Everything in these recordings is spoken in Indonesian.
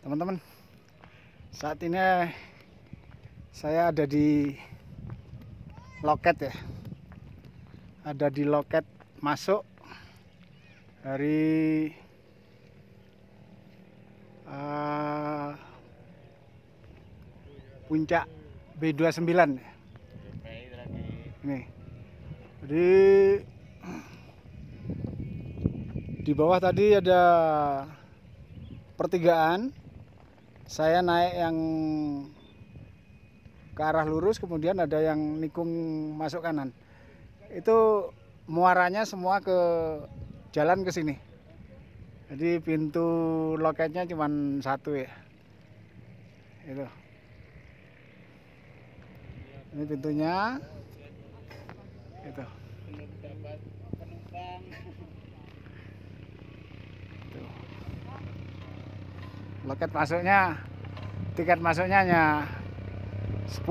teman-teman saat ini saya ada di loket ya ada di loket masuk dari uh, puncak B29 ini jadi di bawah tadi ada pertigaan saya naik yang ke arah lurus kemudian ada yang nikung masuk kanan itu muaranya semua ke jalan ke sini jadi pintu loketnya cuma satu ya itu ini pintunya itu loket masuknya tiket masuknya hanya 10.000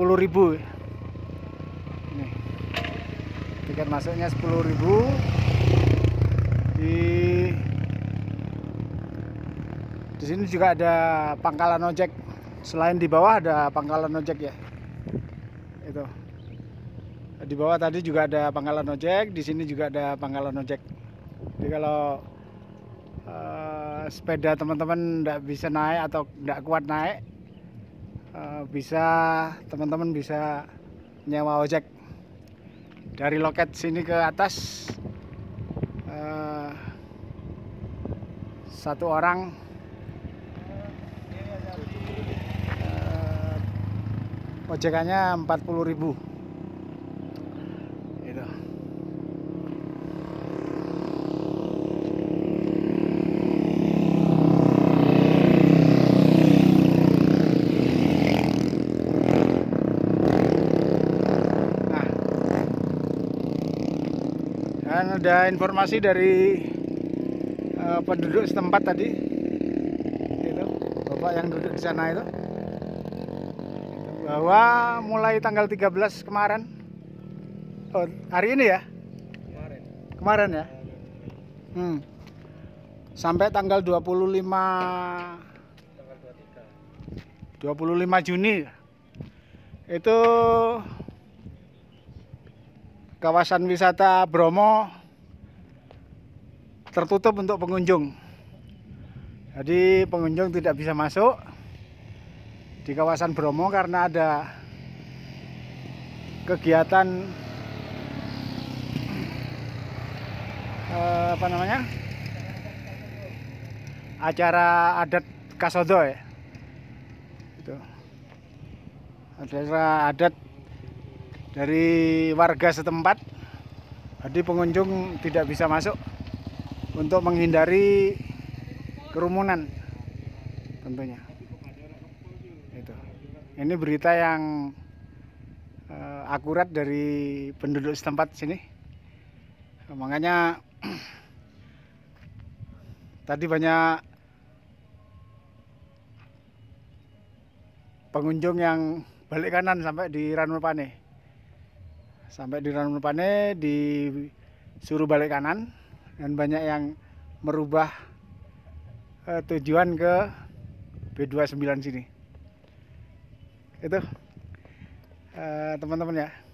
nih tiket masuknya 10.000 di di sini juga ada pangkalan ojek selain di bawah ada pangkalan ojek ya itu di bawah tadi juga ada pangkalan ojek di sini juga ada pangkalan ojek jadi kalau uh, sepeda teman-teman tidak bisa naik atau tidak kuat naik uh, bisa teman-teman bisa nyewa ojek dari loket sini ke atas uh, satu orang uh, ojekannya ribu. dan ada informasi dari uh, penduduk setempat tadi itu bapak yang duduk di sana itu bahwa mulai tanggal 13 kemarin oh, hari ini ya kemarin kemarin ya hmm. sampai tanggal 25 tanggal 25 Juni itu kawasan wisata Bromo tertutup untuk pengunjung. Jadi pengunjung tidak bisa masuk di kawasan Bromo karena ada kegiatan eh, apa namanya? acara adat Kasodo ya. Itu. Acara adat dari warga setempat jadi pengunjung tidak bisa masuk untuk menghindari kerumunan tentunya itu ini berita yang uh, akurat dari penduduk setempat sini makanya tadi banyak pengunjung yang balik kanan sampai di Ranupane sampai di Ranum Pane disuruh balik kanan dan banyak yang merubah uh, tujuan ke B29 sini itu eh, teman-teman uh, teman -teman ya